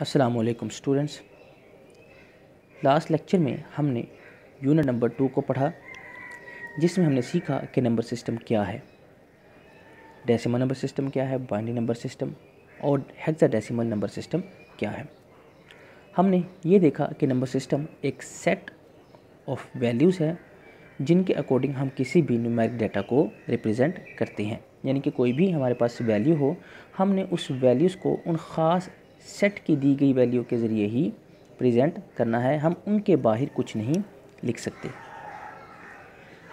अस्सलाम वालेकुम students last lecture में हमने यूनिट नंबर टू को पढ़ा जिसमें हमने सीखा कि नंबर सिस्टम क्या है डेसिमल नंबर सिस्टम क्या है बाइनरी नंबर सिस्टम और हेक्साडेसिमल नंबर सिस्टम क्या है हमने ये देखा कि नंबर सिस्टम एक सेट ऑफ वैल्यूज़ है जिनके अकॉर्डिंग हम किसी भी न्यूमेरिक डाटा को रिप्रेजेंट करते हैं यानी कि कोई भी हमारे पास वैल्यू हो हमने उस वैल्यूज़ को उन ख़ास सेट की दी गई वैल्यू के ज़रिए ही प्रेजेंट करना है हम उनके बाहर कुछ नहीं लिख सकते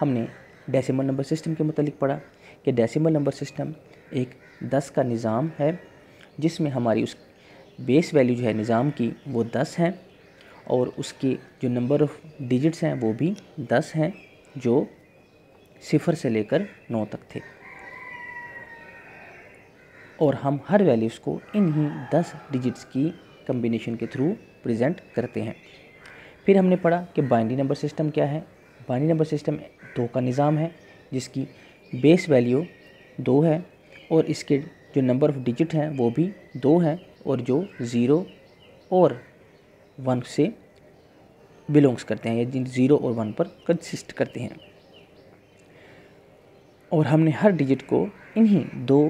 हमने डेसिमल नंबर सिस्टम के मतलब पढ़ा कि डेसिमल नंबर सिस्टम एक दस का निज़ाम है जिसमें हमारी उस बेस वैल्यू जो है निज़ाम की वो दस है और उसके जो नंबर ऑफ़ डिजिट्स हैं वो भी दस हैं जो सिफ़र से लेकर नौ तक थे और हम हर वैल्यूज़ को इन्हीं दस डिजिट्स की कम्बिनेशन के थ्रू प्रेजेंट करते हैं फिर हमने पढ़ा कि बाइनरी नंबर सिस्टम क्या है बाइनरी नंबर सिस्टम दो का निज़ाम है जिसकी बेस वैल्यू दो है और इसके जो नंबर ऑफ़ डिजिट हैं वो भी दो हैं और जो ज़ीरो और वन से बिलोंग्स करते हैं या जिन ज़ीरो और वन पर कंसिस्ट करते हैं और हमने हर डिजिट को इन्हीं दो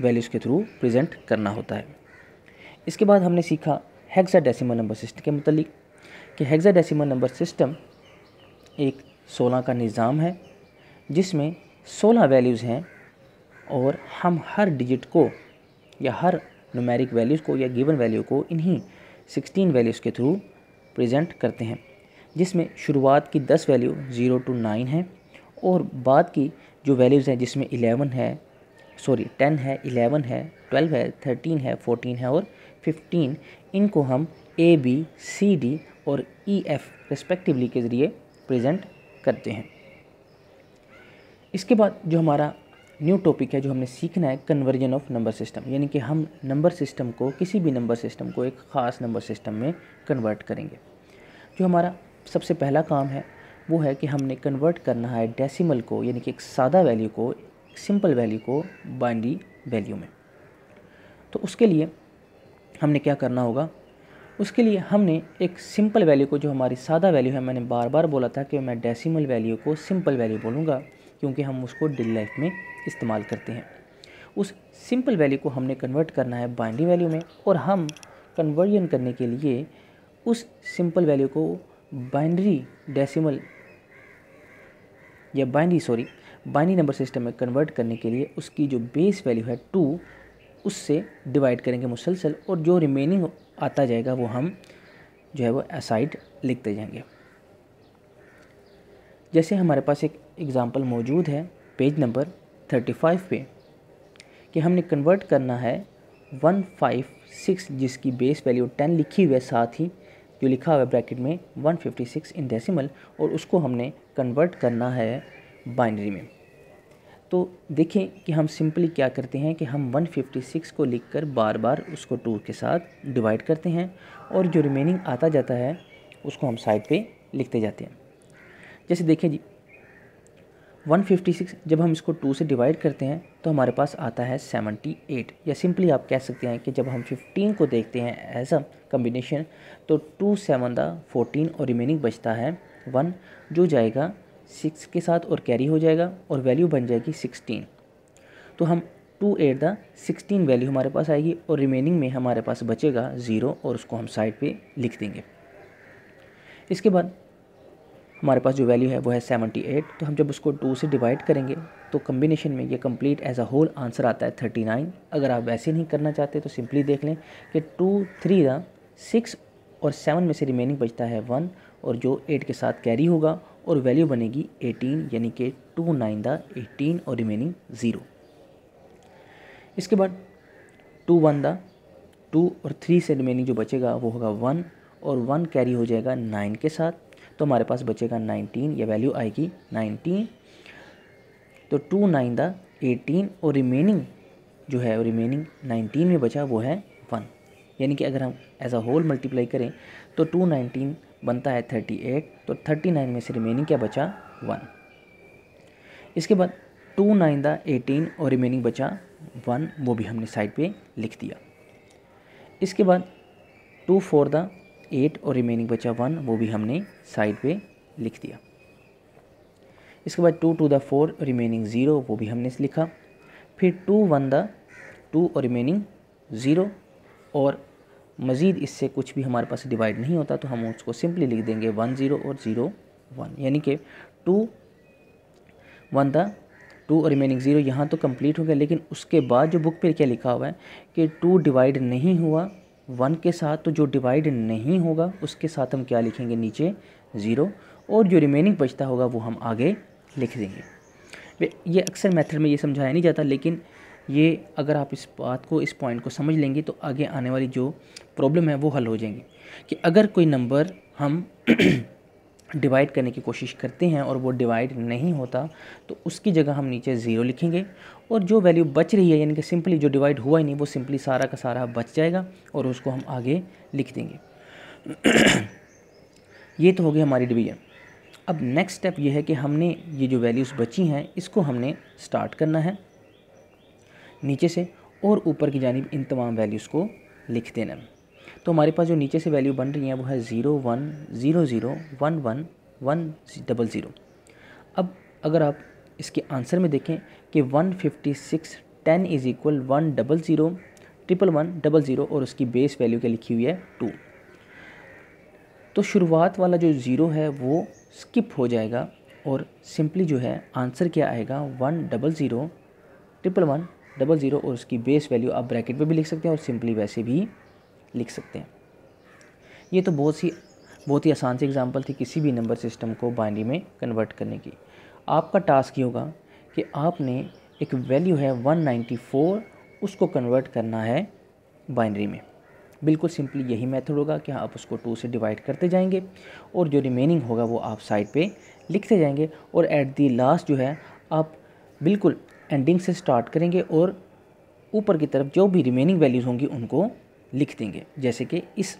वैल्यूज़ के थ्रू प्रेजेंट करना होता है इसके बाद हमने सीखा हेक्सा डेसीमल नंबर सिस्टम के मतलब कि हेक्सा डेसीमल नंबर सिस्टम एक सोलह का निज़ाम है जिसमें सोलह वैल्यूज़ हैं और हम हर डिजिट को या हर नुमेरिक वैल्यूज़ को या गिवन वैल्यू को इन्हीं सिक्सटीन वैल्यूज़ के थ्रू प्रेजेंट करते हैं जिसमें शुरुआत की दस वैल्यू ज़ीरो टू नाइन है और बाद की जो वैल्यूज़ हैं जिसमें एलेवन है सॉरी टेन है इलेवन है ट्वेल्व है थर्टीन है फोर्टीन है और फिफ्टीन इनको हम ए बी सी डी और ई एफ रिस्पेक्टिवली के ज़रिए प्रेजेंट करते हैं इसके बाद जो हमारा न्यू टॉपिक है जो हमने सीखना है कन्वर्जन ऑफ नंबर सिस्टम यानी कि हम नंबर सिस्टम को किसी भी नंबर सिस्टम को एक ख़ास नंबर सिस्टम में कन्वर्ट करेंगे जो हमारा सबसे पहला काम है वो है कि हमने कन्वर्ट करना है डेसिमल को यानी कि एक सादा वैल्यू को सिंपल वैल्यू को बाइनरी वैल्यू में तो उसके लिए हमने क्या करना होगा उसके लिए हमने एक सिंपल वैल्यू को जो हमारी सादा वैल्यू है मैंने बार बार बोला था कि मैं डेसिमल वैल्यू को सिंपल वैल्यू बोलूँगा क्योंकि हम उसको डेली लाइफ में इस्तेमाल करते हैं उस सिंपल वैल्यू को हमने कन्वर्ट करना है बाइनरी वैल्यू में और हम कन्वर्जन करने के लिए उस सिंपल वैल्यू को बाइनरी डेसिमल या binary sorry binary number system में कन्वर्ट करने के लिए उसकी जो बेस वैल्यू है टू उससे डिवाइड करेंगे मुसलसल और जो रिमेनिंग आता जाएगा वो हम जो है वो असाइड लिखते जाएंगे जैसे हमारे पास एक एग्ज़ाम्पल मौजूद है पेज नंबर थर्टी फाइव पे कि हमने कन्वर्ट करना है वन फाइव सिक्स जिसकी बेस वैल्यू टेन लिखी हुई है साथ ही जो लिखा हुआ है ब्रैकेट में one fifty six in decimal और उसको हमने कन्वर्ट करना है बाइनरी में तो देखें कि हम सिंपली क्या करते हैं कि हम 156 को लिखकर बार बार उसको टू के साथ डिवाइड करते हैं और जो रिमेनिंग आता जाता है उसको हम साइड पे लिखते जाते हैं जैसे देखें जी 156 जब हम इसको टू से डिवाइड करते हैं तो हमारे पास आता है 78 या सिंपली आप कह सकते हैं कि जब हम 15 को देखते हैं एज अ कम्बिनेशन तो टू सेवन दा फोटीन और रिमेनिंग बचता है वन जो जाएगा सिक्स के साथ और कैरी हो जाएगा और वैल्यू बन जाएगी सिक्सटीन तो हम two eight the sixteen value हमारे पास आएगी और रिमेनिंग में हमारे पास बचेगा ज़ीरो और उसको हम साइड पे लिख देंगे इसके बाद हमारे पास जो वैल्यू है वो है सेवेंटी एट तो हम जब उसको टू से डिवाइड करेंगे तो कम्बिनेशन में ये complete as a whole answer आता है थर्टी नाइन अगर आप वैसे नहीं करना चाहते तो सिंपली देख लें कि टू थ्री दा सिक्स और सेवन में से रिमेनिंग बचता है वन और जो एट के साथ कैरी होगा और वैल्यू बनेगी 18 यानी कि टू नाइन द एटीन और रिमेनिंग ज़ीरो इसके बाद टू वन द टू और थ्री से रिमेनिंग जो बचेगा वो होगा वन और वन कैरी हो जाएगा नाइन के साथ तो हमारे पास बचेगा नाइनटीन या वैल्यू आएगी नाइनटीन तो टू नाइन द एटीन और रिमेनिंग जो है रिमेनिंग नाइनटीन में बचा वो है वन यानी कि अगर हम एज अ होल मल्टीप्लाई करें तो टू नाइनटीन बनता है थर्टी एट तो थर्टी नाइन में से रिमेनिंग क्या बचा वन इसके बाद टू नाइन द एटीन और रिमेनिंग बचा वन वो भी हमने साइड पे लिख दिया इसके बाद टू फोर द एट और रिमेनिंग बचा वन वो भी हमने साइड पे लिख दिया इसके बाद two two the four remaining zero वो भी हमने लिखा फिर टू वन द टू और रिमेनिंग ज़ीरो और मज़ीद इससे कुछ भी हमारे पास डिवाइड नहीं होता तो हम उसको सिंपली लिख देंगे वन ज़ीरो और ज़ीरो वन यानी कि टू वन था टू और रिमेनिंग ज़ीरो यहाँ तो कम्प्लीट हो गया लेकिन उसके बाद जो बुक पर क्या लिखा हुआ है कि टू डिवाइड नहीं हुआ वन के साथ तो जो डिवाइड नहीं होगा उसके साथ हम क्या लिखेंगे नीचे ज़ीरो और जो रिमेनिंग बचता होगा वो हम आगे लिख देंगे ये अक्सर मेथड में ये समझाया नहीं जाता लेकिन ये अगर आप इस बात को इस पॉइंट को समझ लेंगे तो आगे आने वाली जो प्रॉब्लम है वो हल हो जाएंगी कि अगर कोई नंबर हम डिवाइड करने की कोशिश करते हैं और वो डिवाइड नहीं होता तो उसकी जगह हम नीचे ज़ीरो लिखेंगे और जो वैल्यू बच रही है यानी कि सिंपली जो डिवाइड हुआ ही नहीं वो सिंपली सारा का सारा बच जाएगा और उसको हम आगे लिख देंगे ये तो हो गई हमारी डिवीजन अब नेक्स्ट स्टेप ये है कि हमने ये जो वैल्यूज़ बची हैं इसको हमने स्टार्ट करना है नीचे से और ऊपर की जानब इन तमाम वैल्यूज़ को लिख देना तो हमारे पास जो नीचे से वैल्यू बन रही है वो है zero one zero zero one one one double zero अब अगर आप इसके आंसर में देखें कि one fifty six ten is equal one double zero triple one double zero और उसकी बेस वैल्यू क्या लिखी हुई है टू तो शुरुआत वाला जो ज़ीरो है वो स्किप हो जाएगा और सिंपली जो है आंसर क्या आएगा one double zero triple one double zero और उसकी बेस वैल्यू आप ब्रैकेट में भी लिख सकते हैं और सिंपली वैसे भी लिख सकते हैं ये तो बहुत सी बहुत ही आसान सी एग्ज़ाम्पल थी किसी भी नंबर सिस्टम को बाइनरी में कन्वर्ट करने की आपका टास्क ये होगा कि आपने एक वैल्यू है 194 उसको कन्वर्ट करना है बाइनरी में बिल्कुल सिंपली यही मेथड होगा कि आप उसको टू से डिवाइड करते जाएंगे और जो रिमेनिंग होगा वो आप साइड पे लिखते जाएंगे और एट दी लास्ट जो है आप बिल्कुल एंडिंग से स्टार्ट करेंगे और ऊपर की तरफ जो भी रिमेनिंग वैल्यूज़ होंगी उनको लिख देंगे जैसे कि इस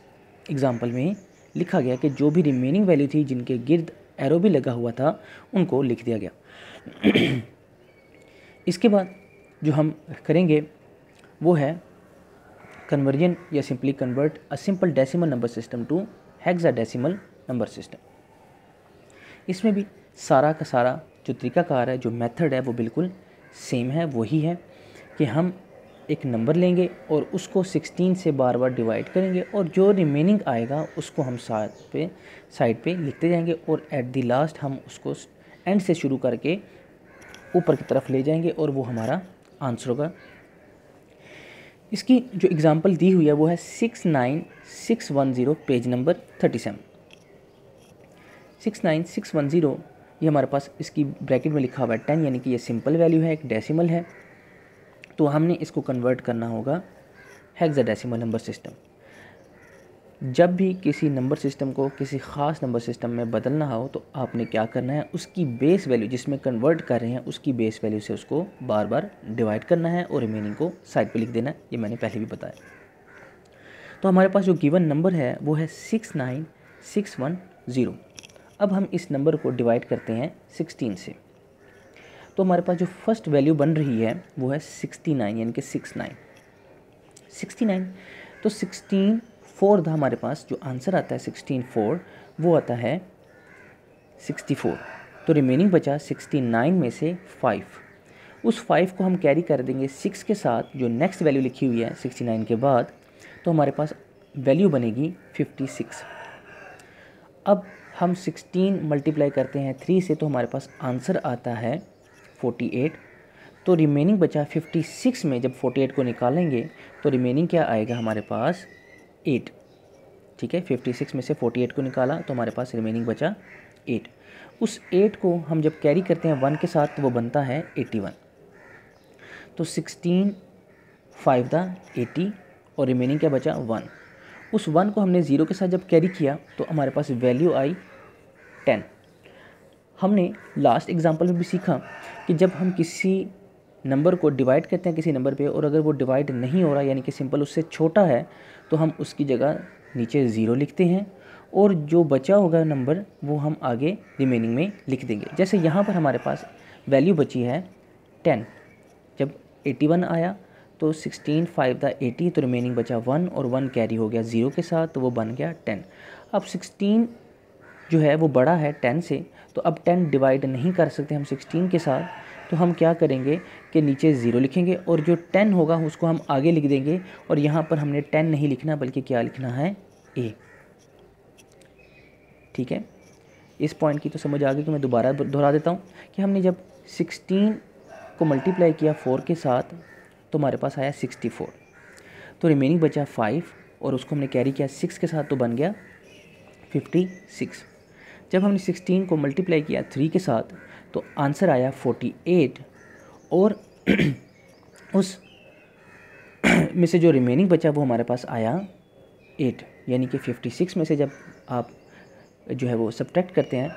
एग्ज़ाम्पल में लिखा गया कि जो भी रिमेनिंग वैल्यू थी जिनके गिर्द एरो भी लगा हुआ था उनको लिख दिया गया इसके बाद जो हम करेंगे वो है कन्वर्जन या simply convert a simple decimal number system to hexadecimal number system इसमें भी सारा का सारा जो तरीकाकार है जो मेथड है वो बिल्कुल सेम है वही है कि हम एक नंबर लेंगे और उसको 16 से बार बार डिवाइड करेंगे और जो रिमेनिंग आएगा उसको हम साथ पे साइड पे लिखते जाएंगे और एट दी लास्ट हम उसको एंड से शुरू करके ऊपर की तरफ ले जाएंगे और वो हमारा आंसर होगा इसकी जो एग्ज़ाम्पल दी हुई है वो है six nine six one zero page number thirty seven six nine six one zero ये हमारे पास इसकी ब्रैकेट में लिखा हुआ है टेन यानी कि ये सिंपल वैल्यू है एक डेसिमल है तो हमने इसको कन्वर्ट करना होगा हेक्सा डेसीमल नंबर सिस्टम जब भी किसी नंबर सिस्टम को किसी ख़ास नंबर सिस्टम में बदलना हो तो आपने क्या करना है उसकी बेस वैल्यू जिसमें कन्वर्ट कर रहे हैं उसकी बेस वैल्यू से उसको बार बार डिवाइड करना है और रिमेनिंग को साइड पे लिख देना है ये मैंने पहले भी बताया तो हमारे पास जो गिवन नंबर है वो है six nine six one zero अब हम इस नंबर को डिवाइड करते हैं सिक्सटीन से तो हमारे पास जो फर्स्ट वैल्यू बन रही है वो है सिक्सटी नाइन यानी कि सिक्स नाइन सिक्सटी नाइन तो सिक्सटीन फोर था हमारे पास जो आंसर आता है सिक्सटीन फोर वो आता है सिक्सटी फोर तो रिमेनिंग बचा सिक्सटी नाइन में से फाइव उस फाइव को हम कैरी कर देंगे सिक्स के साथ जो नेक्स्ट वैल्यू लिखी हुई है सिक्सटी नाइन के बाद तो हमारे पास वैल्यू बनेगी फिफ्टी सिक्स अब हम 16 मल्टीप्लाई करते हैं थ्री से तो हमारे पास आंसर आता है 48 तो रिमेनिंग बचा 56 में जब 48 को निकालेंगे तो रिमेनिंग क्या आएगा हमारे पास 8 ठीक है 56 में से 48 को निकाला तो हमारे पास रिमेनिंग बचा 8 उस 8 को हम जब कैरी करते हैं वन के साथ तो वो बनता है 81 तो 16 फाइव था एटी और रिमेनिंग क्या बचा वन उस वन को हमने ज़ीरो के साथ जब कैरी किया तो हमारे पास वैल्यू आई टेन हमने लास्ट एग्जाम्पल में भी सीखा कि जब हम किसी नंबर को डिवाइड करते हैं किसी नंबर पे और अगर वो डिवाइड नहीं हो रहा यानी कि सिंपल उससे छोटा है तो हम उसकी जगह नीचे ज़ीरो लिखते हैं और जो बचा होगा नंबर वो हम आगे रिमेनिंग में लिख देंगे जैसे यहाँ पर हमारे पास वैल्यू बची है टेन जब एटी वन आया तो सिक्सटीन फाइव द एटी तो रिमेनिंग बचा वन और वन कैरी हो गया ज़ीरो के साथ तो वो बन गया टेन अब सिक्सटीन जो है वो बड़ा है टेन से तो अब टेन डिवाइड नहीं कर सकते हम सिक्सटीन के साथ तो हम क्या करेंगे कि नीचे ज़ीरो लिखेंगे और जो टेन होगा उसको हम आगे लिख देंगे और यहाँ पर हमने टेन नहीं लिखना बल्कि क्या लिखना है ए ठीक है इस पॉइंट की तो समझ आ गई कि मैं दोबारा दोहरा देता हूँ कि हमने जब सिक्सटीन को मल्टीप्लाई किया फ़ोर के साथ तो हमारे पास आया सिक्सटी फोर तो रिमेनिंग बचा फाइव और उसको हमने कैरी किया सिक्स के साथ तो बन गया फिफ्टी सिक्स जब हमने 16 को मल्टीप्लाई किया 3 के साथ तो आंसर आया 48 और उस में से जो रिमेनिंग बचा वो हमारे पास आया 8 यानी कि 56 में से जब आप जो है वो सब्ट्रैक्ट करते हैं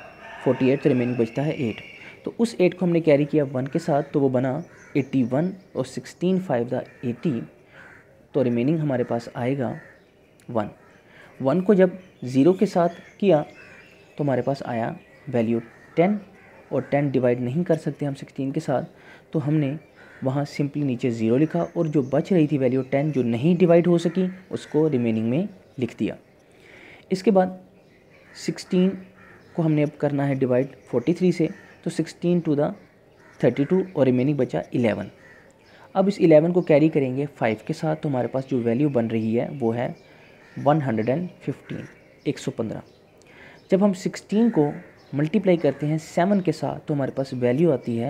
48 तो रिमेनिंग बचता है 8 तो उस 8 को हमने कैरी किया 1 के साथ तो वो बना 81 और 16 फाइव द 80 तो रिमेनिंग हमारे पास आएगा 1 1 को जब ज़ीरो के साथ किया तो हमारे पास आया वैल्यू टेन और टेन डिवाइड नहीं कर सकते हम सिक्सटीन के साथ तो हमने वहाँ सिंपली नीचे ज़ीरो लिखा और जो बच रही थी वैल्यू टेन जो नहीं डिवाइड हो सकी उसको रिमेनिंग में लिख दिया इसके बाद सिक्सटीन को हमने अब करना है डिवाइड फोर्टी थ्री से तो sixteen two the thirty two और रिमेनिंग बचा इलेवन अब इस इलेवन को कैरी करेंगे फाइव के साथ तो हमारे पास जो वैल्यू बन रही है वो है वन हंड्रेड एंड फिफ्टीन एक सौ पंद्रह जब हम सिक्सटीन को मल्टीप्लाई करते हैं सेवन के साथ तो हमारे पास वैल्यू आती है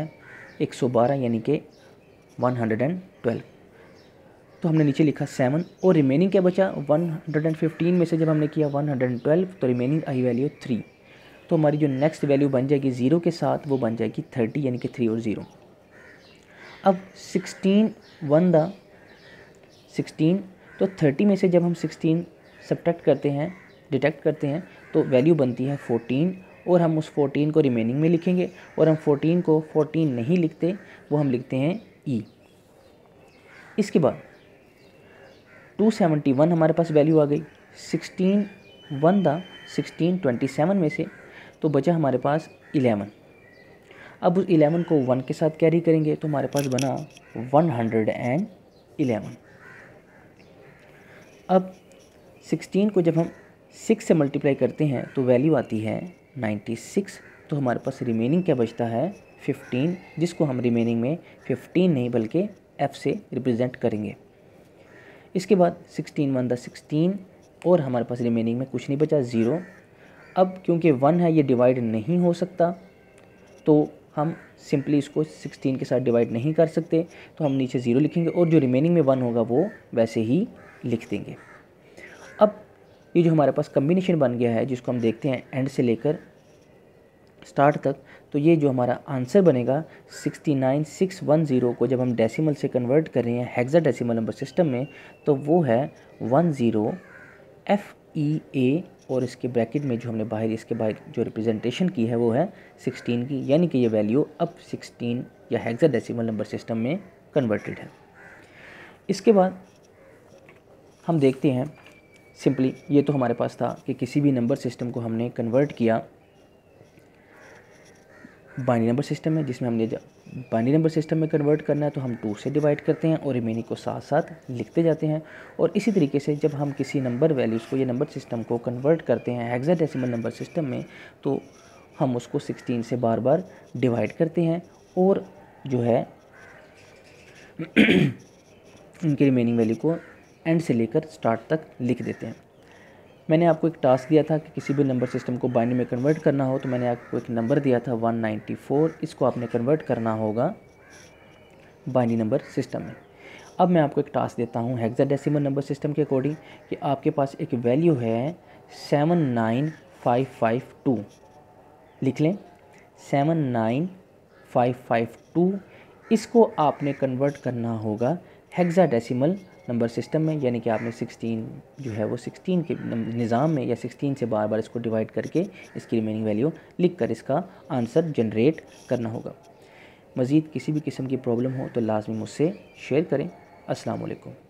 एक सौ बारह यानी कि वन हंड्रेड एंड ट्वेल्व तो हमने नीचे लिखा सेवन और रिमेनिंग क्या बचा वन हंड्रेड एंड फिफ्टीन में से जब हमने किया वन हंड्रेड एंड ट्वेल्व तो रिमेनिंग आई वैल्यू थ्री तो हमारी जो नेक्स्ट वैल्यू बन जाएगी ज़ीरो के साथ वो बन जाएगी थर्टी यानी कि थ्री और ज़ीरो अब सिक्सटीन वन द सिक्सटीन तो थर्टी में से जब हम सिक्सटीन सब्ट्रैक्ट करते हैं डिटेक्ट करते हैं तो वैल्यू बनती है फोटीन और हम उस फोटीन को रिमेनिंग में लिखेंगे और हम फोटीन को फोटीन नहीं लिखते वो हम लिखते हैं ई e. इसके बाद टू सेवेंटी वन हमारे पास वैल्यू आ गई sixteen one the sixteen twenty seven में से तो बचा हमारे पास इलेवन अब उस इलेवन को वन के साथ कैरी करेंगे तो हमारे पास बना वन हंड्रेड एंड इलेवन अब सिक्सटीन को जब हम सिक्स से मल्टीप्लाई करते हैं तो वैल्यू आती है नाइन्टी सिक्स तो हमारे पास रिमेनिंग क्या बचता है फिफ्टीन जिसको हम रिमेनिंग में फिफ्टीन नहीं बल्कि एफ़ से रिप्रेजेंट करेंगे इसके बाद सिक्सटीन वन दिक्सटीन और हमारे पास रिमेनिंग में कुछ नहीं बचा ज़ीरो अब क्योंकि वन है ये डिवाइड नहीं हो सकता तो हम सिंपली इसको सिक्सटीन के साथ डिवाइड नहीं कर सकते तो हम नीचे ज़ीरो लिखेंगे और जो रिमेनिंग में वन होगा वो वैसे ही लिख देंगे ये जो हमारे पास कम्बिनेशन बन गया है जिसको हम देखते हैं एंड से लेकर स्टार्ट तक तो ये जो हमारा आंसर बनेगा 69610 को जब हम डेसिमल से कन्वर्ट कर रहे हैं हेक्सा डेसिमल नंबर सिस्टम में तो वो है 10 एफ ई ए और इसके ब्रैकेट में जो हमने बाहर इसके बाहर जो रिप्रेजेंटेशन की है वो है 16 की यानी कि ये वैल्यू अब 16 या हेक्सा डेसिमल नंबर सिस्टम में कन्वर्टेड है इसके बाद हम देखते हैं सिंपली ये तो हमारे पास था कि किसी भी नंबर सिस्टम को हमने कन्वर्ट किया बाइनरी नंबर सिस्टम है जिसमें हमने बाइनरी नंबर सिस्टम में कन्वर्ट करना है तो हम टू से डिवाइड करते हैं और रिमेनिंग को साथ साथ लिखते जाते हैं और इसी तरीके से जब हम किसी नंबर वैल्यूज़ को या नंबर सिस्टम को कन्वर्ट करते हैं हेक्साडेसिमल नंबर सिस्टम में तो हम उसको 16 से बार बार डिवाइड करते हैं और जो है इनके रिमेनिंग वैल्यू को एंड से लेकर स्टार्ट तक लिख देते हैं मैंने आपको एक टास्क दिया था कि किसी भी नंबर सिस्टम को बाइनरी में कन्वर्ट करना हो तो मैंने आपको एक नंबर दिया था 194 इसको आपने कन्वर्ट करना होगा बाइनरी नंबर सिस्टम में अब मैं आपको एक टास्क देता हूँ हेक्साडेसिमल नंबर सिस्टम के अकॉर्डिंग कि आपके पास एक वैल्यू है seven nine five five two लिख लें seven nine five five two इसको आपने कन्वर्ट करना होगा हेक्साडेसिमल नंबर सिस्टम में यानी कि आपने 16 जो है वो 16 के निज़ाम में या 16 से बार बार इसको डिवाइड करके इसकी रिमेनिंग वैल्यू लिख कर इसका आंसर जनरेट करना होगा मज़ीद किसी भी किस्म की प्रॉब्लम हो तो लाजमी मुझसे शेयर करें असलकम